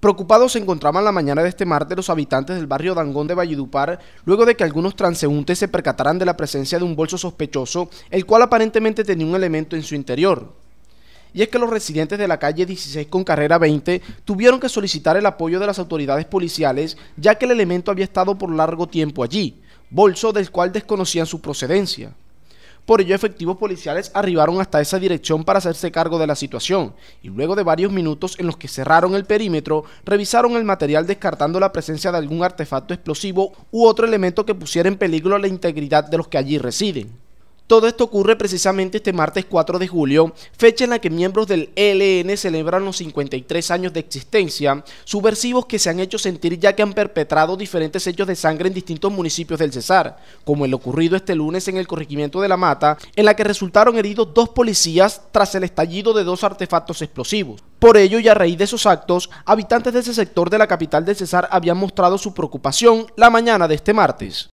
Preocupados se encontraban la mañana de este martes los habitantes del barrio Dangón de Valledupar, luego de que algunos transeúntes se percataran de la presencia de un bolso sospechoso, el cual aparentemente tenía un elemento en su interior. Y es que los residentes de la calle 16 con carrera 20 tuvieron que solicitar el apoyo de las autoridades policiales, ya que el elemento había estado por largo tiempo allí, bolso del cual desconocían su procedencia. Por ello, efectivos policiales arribaron hasta esa dirección para hacerse cargo de la situación y luego de varios minutos en los que cerraron el perímetro, revisaron el material descartando la presencia de algún artefacto explosivo u otro elemento que pusiera en peligro la integridad de los que allí residen. Todo esto ocurre precisamente este martes 4 de julio, fecha en la que miembros del ELN celebran los 53 años de existencia, subversivos que se han hecho sentir ya que han perpetrado diferentes hechos de sangre en distintos municipios del Cesar, como el ocurrido este lunes en el corregimiento de La Mata, en la que resultaron heridos dos policías tras el estallido de dos artefactos explosivos. Por ello y a raíz de esos actos, habitantes de ese sector de la capital del Cesar habían mostrado su preocupación la mañana de este martes.